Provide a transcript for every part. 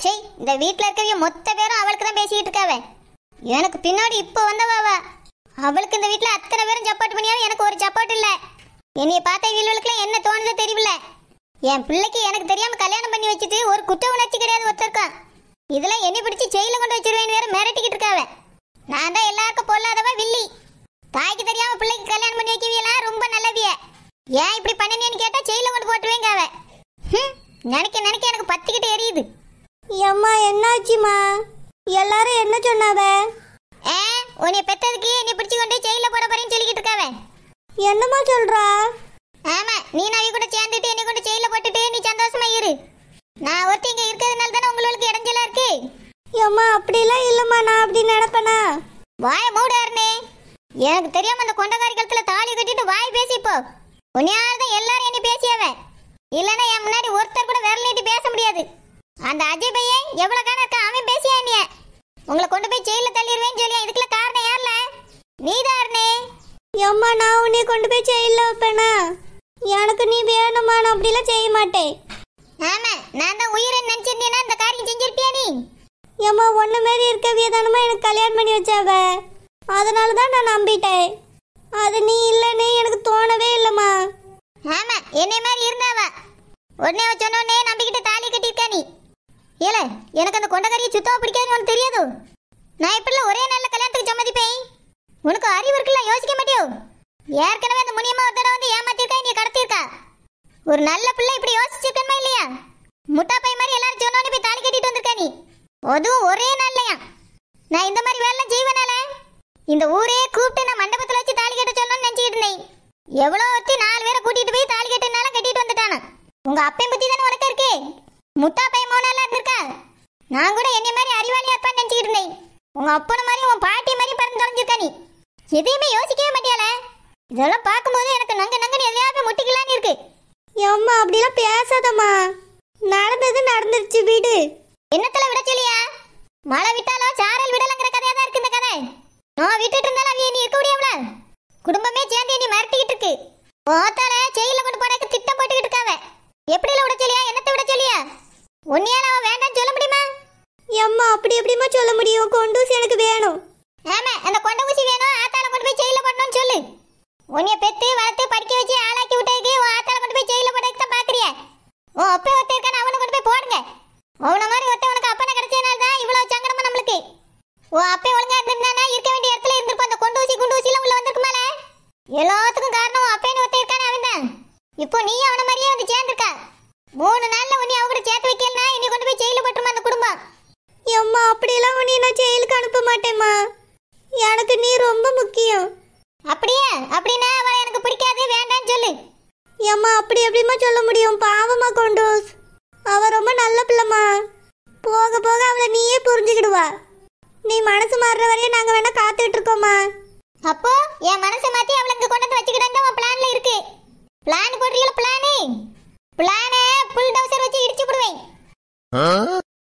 சே இந்த வீட்டில் இருக்கிறவங்க மொத்த பேரும் அவளுக்கு தான் பேசிக்கிட்டு இருக்காவே எனக்கு பின்னாடி இப்போ வந்தவாவா அவளுக்கு இந்த வீட்டில் அத்தனை பேரும் சப்போர்ட் பண்ணியாலும் எனக்கு ஒரு சப்போர்ட் இல்லை என்னைய பார்த்த வீழ்வளுக்குலாம் என்ன தோணுதோ தெரியல என் பிள்ளைக்கு எனக்கு தெரியாம கல்யாணம் பண்ணி வச்சுட்டு ஒரு குற்ற உணர்ச்சி கிடையாது ஒருத்தருக்கான் இதெல்லாம் என்னை பிடிச்சி ஜெயில கொண்டு வச்சிருவேன் வேற மிரட்டிக்கிட்டு இருக்காவ நான் தான் எல்லாருக்கும் பொல்லாதவ வில்லி தாய்க்கு தெரியாம பிள்ளைக்கு கல்யாணம் பண்ணி வைக்கவியெல்லாம் ரொம்ப நல்லவிய ஏன் இப்படி பண்ணினேன்னு கேட்டா ஜெயில கொண்டு போட்டுவேங்க அவ நினைக்க நினைக்க எனக்கு பத்திக்கிட்டு எரியுது எம்மா என்னாச்சுமா எல்லாரும் என்ன சொன்னாவ ஏ உன்னை பெத்ததுக்கு என்னை பிடிச்சு கொண்டு ஜெயில போட போறேன்னு சொல்லிக்கிட்டு இருக்காவ என்னமா சொல்றா ஆமா நீ நவி கூட சேர்ந்துட்டு என்னை கொண்டு ஜெயில போட்டுட்டு நீ சந்தோஷமா இரு நான் ஒருத்தி இங்க இருக்கிறதுனால தானே உங்களுக்கு இடைஞ்சலா இருக்கு ஏம்மா அப்படிலாம் இல்லம்மா நான் அப்படி நடப்பனா வாய மூடாருனே எனக்கு தெரியாம அந்த கொண்டக்காரி கழுத்துல தாலி கட்டிட்டு வாய் பேசிப்போ உன்னையால தான் எல்லாரும் என்ன பேசியவன் இல்லைன்னா என் அந்த அஜய் பையன் எவ்வளோ காண இருக்கா அவன் பேசியா நீ உங்களை கொண்டு போய் ஜெயில தள்ளிடுவேன் சொல்லியா இதுக்குள்ள காரணம் யார்ல நீ தாருனே எம்மா நான் உன்னை கொண்டு போய் ஜெயில வைப்பேனா எனக்கு நீ வேணுமா நான் அப்படிலாம் செய்ய மாட்டேன் ஆமா நான் தான் உயிரை நினைச்சிருந்தேனா இந்த காரியம் செஞ்சிருப்பியா நீ ஏம்மா ஒன்று மாரி இருக்கவே தானம்மா எனக்கு கல்யாணம் பண்ணி வச்சாவ அதனால தான் நான் நம்பிட்டேன் அது நீ இல்லைன்னு எனக்கு தோணவே இல்லைம்மா ஆமா என்னை மாதிரி இருந்தாவ உடனே சொன்னோடனே நம்பிக்கிட்டு தாலி கட்டியிருக்கா நீ ஏல எனக்கு அந்த கொண்டக்காரியை சுத்தமாக பிடிக்காதுன்னு தெரியாது நான் இப்படிலாம் ஒரே நல்ல கல்யாணத்துக்கு சம்மதிப்பேன் உனக்கு அறிவு இருக்குல்ல யோசிக்க மாட்டியோ ஏற்கனவே அந்த முனியமா ஒரு தடவை வந்து ஏமாத்திருக்கா நீ கடத்திருக்கா ஒரு நல்ல பிள்ளை இப்படி யோசிச்சிருக்கணுமா இல்லையா முட்டா பை மாதிரி எல்லாரும் சொன்னோன்னு போய் தாலி கட்டிட்டு வந்திருக்கா நீ அதுவும் ஒரே நாள்லையா நான் இந்த மாதிரி வேலைலாம் செய்வேனால இந்த ஊரே கூப்பிட்டு நான் மண்டபத்தில் வச்சு தாலி கட்ட சொல்லணும்னு நினச்சிக்கிட்டு இருந்தேன் எவ்வளோ ஒருத்தி நாலு பேரை கூட்டிட்டு போய் தாலி கட்டினாலும் கட்டிட்டு வந்துட்டானா உங்க அப்பையும் புத்தி தானே உனக்கு இருக்கு முட்டா பையன் போனால நான் கூட என்னை மாதிரி அறிவாளி அப்பா நினச்சிக்கிட்டு இருந்தேன் உங்க அப்பன மாதிரி உன் பாட்டி மாதிரி பிறந்து தொலைஞ்சிருக்க நீ எதையுமே யோசிக்கவே மாட்டியால இதெல்லாம் பார்க்கும்போது எனக்கு நங்க நங்கன்னு எதையாவது முட்டிக்கலான்னு இருக்கு ஏம்மா அப்படிலாம் பேசாதம்மா நடந்தது நடந்துருச்சு வீடு என்னத்தில விட சொல்லியா மழை விட்டாலும் சாரல் விடலங்கிற கதையா தான் இருக்கு இந்த கதை நான் விட்டுட்டு இருந்தாலும் அவைய நீ இருக்க முடியாமல குடும்பமே சேர்ந்து நீ மிரட்டிக்கிட்டு இருக்கு ஓத்தால ஜெயில கொண்டு போனதுக்கு திட்டம் போட்டுக்கிட்டு இருக்காவ எப்படில விட சொல்லியா என்னத்தை விட சொல்லியா உன்னையா அவ வேண்டாம் சொல்ல முடியுமா எம்மா அப்படி எப்படிமா சொல்ல முடியும் கொண்டூசி எனக்கு வேணும் ஆமா அந்த கொண்ட ஊசி வேணும் ஆத்தால கொண்டு போய் ஜெயில போடணும்னு சொல்லு உன்னைய பெத்து வளர்த்து படிக்க வச்சு ஆளாக்கி விட்டதுக்கு உன் ஆத்தால கொண்டு போய் ஜெயில போட்டதுக்கு தான் பாக்குறிய உன் அப்பே ஒருத்தர் இருக்கான அவனை கொண்டு போய் போடுங்க அவனை மாதிரி ஒத்த உனக்கு அப்பனை கிடைச்சதுனால தான் இவ்வளவு சங்கடமா நம்மளுக்கு உன் அப்பே ஒழுங்கா இருந்திருந்தானா இருக்க வேண்டிய இடத்துல இருந்திருப்போம் அந்த கொண்டு ஊசி குண்டு ஊசியில உள்ள வந்திருக்குமால எல்லாத்துக்கும் காரணம் உன் அப்பேன்னு ஒருத்தர் இருக்கான அவன் தான் இப்போ நீ அவன மாதிரியே வந்து சேர்ந்திருக்கா மூணு நாள்ல உன்னை அவகிட்ட சேர்த்து வைக்க அம்மா அப்படியெல்லாம் உன்னை நான் ஜெயிலுக்கு அனுப்ப மாட்டேம்மா எனக்கு நீ ரொம்ப முக்கியம் அப்படியா அப்படின்னா அவன் எனக்கு பிடிக்காது வேண்டாம்னு சொல்லு ஏம்மா அப்படி எப்படிமா சொல்ல முடியும் பாவமா கொண்டோஸ் அவ ரொம்ப நல்ல பிள்ளைமா போக போக அவளை நீயே புரிஞ்சுக்கிடுவா நீ மனசு மாறுற வரையும் நாங்க வேணா காத்துட்டு இருக்கோம்மா அப்போ என் மனசை மாத்தி அவளை இங்க கொண்டு வந்து வச்சுக்கிட்டா உன் பிளான்ல இருக்கு பிளான் போடுறீங்களா பிளானு பிளான புல் டவுசர் வச்சு இடிச்சு விடுவேன்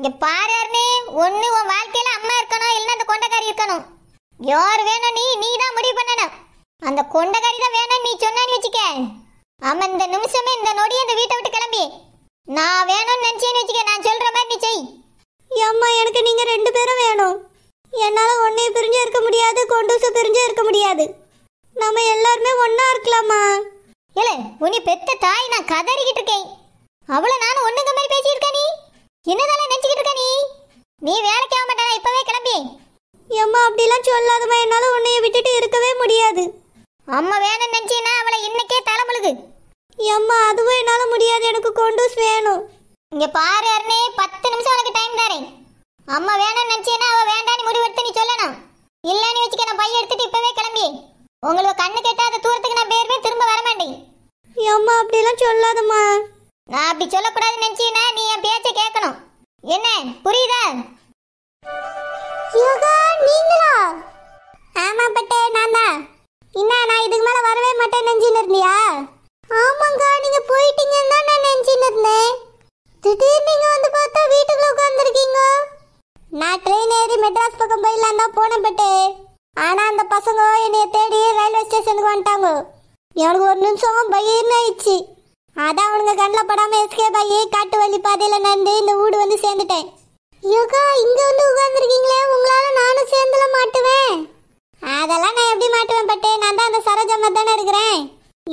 இங்க பாரு அருணே ஒண்ணு உன் வாழ்க்கையில அம்மா இருக்கணும் இல்லைன்னா அந்த கொண்டக்காரி இருக்கணும் யார் வேணும் நீ நீ தான் முடிவு பண்ணணும் அந்த கொண்டக்காரி தான் வேணும் நீ சொன்னான்னு வச்சுக்க அவன் இந்த நிமிஷமே இந்த நொடி அந்த வீட்டை விட்டு கிளம்பி நான் வேணும்னு நினைச்சேன்னு வச்சுக்க நான் சொல்ற மாதிரி நீ செய் அம்மா எனக்கு நீங்க ரெண்டு பேரும் வேணும் என்னால ஒன்னே பிரிஞ்சு இருக்க முடியாது கொண்டூச பிரிஞ்சு இருக்க முடியாது நம்ம எல்லாருமே ஒன்னா இருக்கலாமா இல்ல உனி பெத்த தாய் நான் கதறிக்கிட்டு இருக்கேன் அவளை நானும் ஒண்ணுங்க மாதிரி பேசியிருக்க நீ என்னதால நினைச்சு நீ வேலைக்கு ஆக மாட்டானா இப்பவே கிளம்பி அப்படி அப்படிலாம் சொல்லாதமா என்னால உன்னைய விட்டுட்டு இருக்கவே முடியாது அம்மா வேணும் நினைச்சீனா அவளை இன்னைக்கே தலைமுழுகு அம்மா அதுவும் என்னால முடியாது எனக்கு கொண்டூஸ் வேணும் இங்க பாரு அருணே பத்து நிமிஷம் உனக்கு டைம் தரேன் அம்மா வேணும் நினைச்சீனா அவ வேண்டாம்னு முடிவெடுத்து நீ சொல்லணும் இல்லன்னு வச்சுக்க நான் பைய எடுத்துட்டு இப்பவே கிளம்பி உங்களுக்கு கண்ணு கெட்டாத தூரத்துக்கு நான் பேர் திரும்ப வர மாட்டேன் எம்மா அப்படிலாம் சொல்லாதம்மா நான் அப்படி சொல்லக்கூடாதுன்னு நினைச்சீனா நீ என் பேச்சை கேட்கணும் என்ன புரியுதா யோகா நீங்களா ஆமா பட்டே நான் தான் என்ன நான் இதுக்கு மேல வரவே மாட்டேன் நினைச்சின்னு இருந்தியா ஆமாங்க நீங்க போயிட்டீங்கன்னு தான் நான் நினைச்சின்னு இருந்தேன் திடீர்னு நீங்க வந்து பார்த்தா வீட்டுக்குள்ள உட்காந்துருக்கீங்க நான் ட்ரெயின் ஏறி மெட்ராஸ் பக்கம் போயிடலாம் தான் போன பட்டே ஆனா அந்த பசங்க என்னைய தேடி ரயில்வே ஸ்டேஷனுக்கு வந்துட்டாங்க எனக்கு ஒரு நிமிஷம் பயிர்னு ஆயிடுச்சு அதான் அவனுங்க கண்ணில் படாமல் எஸ்கே பாயி காட்டு வழி பாதையில் நடந்து இந்த வீடு வந்து சேர்ந்துட்டேன் யோகா இங்க வந்து உட்கார்ந்துருக்கீங்களே உங்களால நானும் சேர்ந்துல மாட்டுவேன் அதெல்லாம் நான் எப்படி மாட்டுவேன் பட்டு நான் தான் அந்த சரோஜம்மா தானே இருக்கிறேன்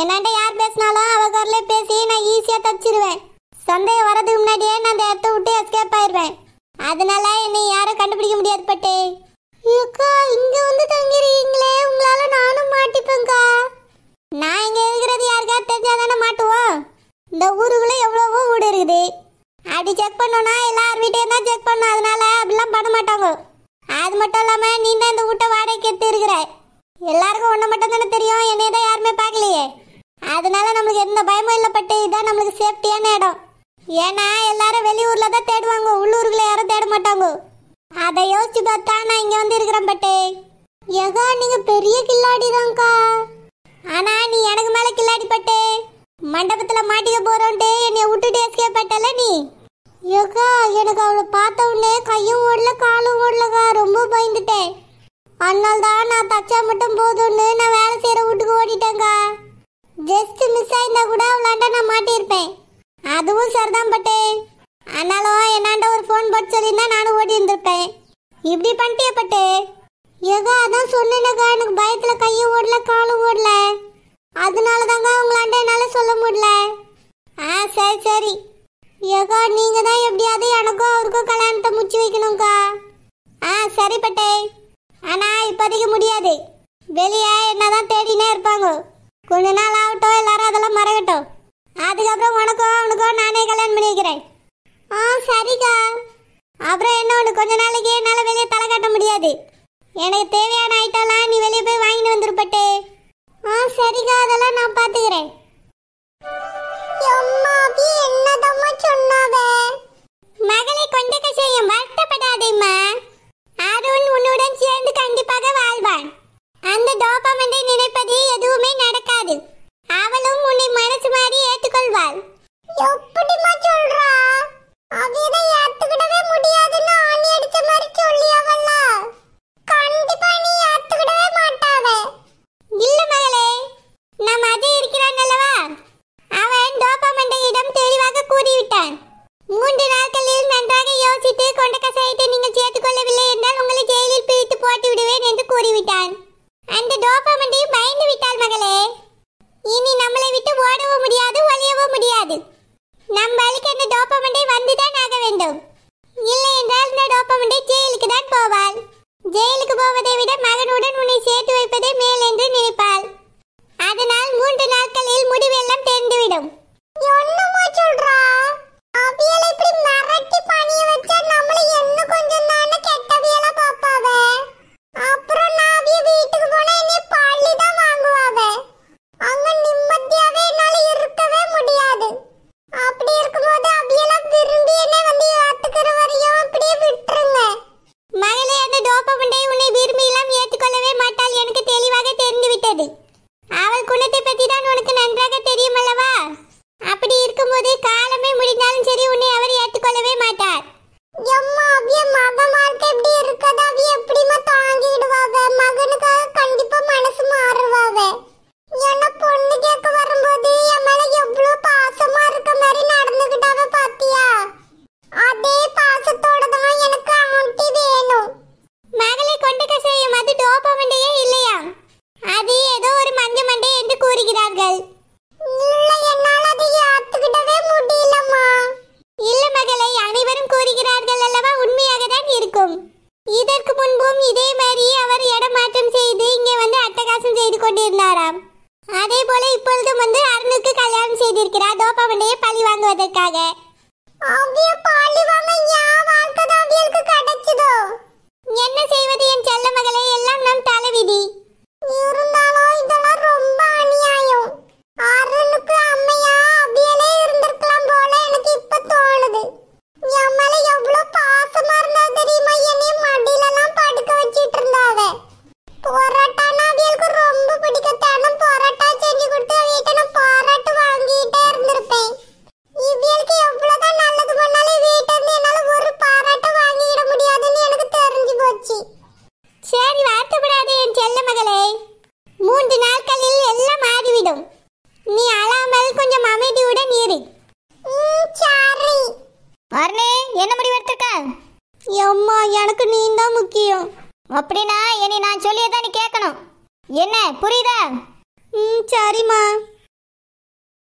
என்னாண்ட யார் பேசினாலும் அவ குரலே பேசி நான் ஈஸியா தச்சிருவேன் சந்தேகம் வரதுக்கு முன்னாடியே நான் அந்த இடத்த விட்டு எஸ்கேப் ஆயிடுவேன் அதனால என்னை யாரும் கண்டுபிடிக்க முடியாது பட்டு யோகா இங்க வந்து தங்கிருக்கீங்களே உங்களால நானும் மாட்டிப்பேங்க்கா நான் இங்க இருக்கிறது யாருக்காவது தெரிஞ்சாதானே மாட்டுவோம் இந்த ஊருக்குள்ள எவ்வளவோ வீடு இருக்குது அப்படி செக் பண்ணுனா எல்லார் வீட்டையும் தான் செக் பண்ணும் அதனால அப்படிலாம் பண்ண மாட்டாங்க அது மட்டும் இல்லாமல் நீ தான் இந்த வீட்டை வாடகைக்கு எடுத்து இருக்கிற எல்லாருக்கும் ஒன்று மட்டும் தானே தெரியும் என்னைய தான் யாருமே பார்க்கலையே அதனால நம்மளுக்கு எந்த பயமும் இல்லை பட்டு இதுதான் நம்மளுக்கு சேஃப்டியான இடம் ஏன்னா எல்லாரும் வெளியூர்ல தான் தேடுவாங்க உள்ளூர்களை யாரும் தேட மாட்டாங்க அதை யோசிச்சு பார்த்தா நான் இங்க வந்து இருக்கிறேன் பட்டே ஏகா நீங்க பெரிய கில்லாடி தான்க்கா ஆனா நீ எனக்கு மேல கில்லாடி பட்டே மண்டபத்துல மாட்டிக்க போறோன்ட்டு என்னை விட்டுட்டு எஸ்கே பட்டல நீ யோகா எனக்கு அவளை பார்த்த உடனே கையும் ஓடல காலும் ஓடலக்கா ரொம்ப பயந்துட்டேன் அதனால தான் நான் தச்சா மட்டும் போதும்னு நான் வேலை செய்கிற வீட்டுக்கு ஓடிட்டேங்க்கா ஜஸ்ட் மிஸ் ஆயிருந்தா கூட அவளாண்ட நான் மாட்டியிருப்பேன் அதுவும் சரிதான் பட்டே ஆனாலும் என்னாண்ட ஒரு ஃபோன் போட்டு சொல்லியிருந்தா நானும் ஓடி இருந்திருப்பேன் இப்படி பண்ணிட்டே பட்டு யோகா அதான் சொன்னேனக்கா எனக்கு பயத்தில் கையும் ஓடல காலும் ஓடல அதனால தாங்க உங்களாண்ட என்னால் சொல்ல முடியல ஆ சரி சரி ஏகா நீங்க தான் எப்படியாவது எனக்கும் அவருக்கும் கல்யாணத்தை முடிச்சு வைக்கணும்க்கா ஆ சரி பட்டே ஆனா இப்போதைக்கு முடியாது வெளியே என்னதான் தேடினே இருப்பாங்க கொஞ்ச நாள் ஆகட்டும் எல்லாரும் அதெல்லாம் மறக்கட்டும் அதுக்கப்புறம் உனக்கும் அவனுக்கும் நானே கல்யாணம் பண்ணி வைக்கிறேன் ஆ சரிக்கா அப்புறம் என்ன ஒன்று கொஞ்ச நாளைக்கு என்னால் வெளியே தலை காட்ட முடியாது எனக்கு தேவையான ஐட்டம் được தெளிவாக தெரிந்துவிட்டது அவள் குணத்தை பற்றி தான் உனக்கு நன்றாக தெரியும் அல்லவா அப்படி இருக்கும்போது காலமே முடிந்தாலும் சரி உன்னை அவர் ஏற்றுக்கொள்ளவே மாட்டார் எம்மா எப்படி இருக்கதா எப்படி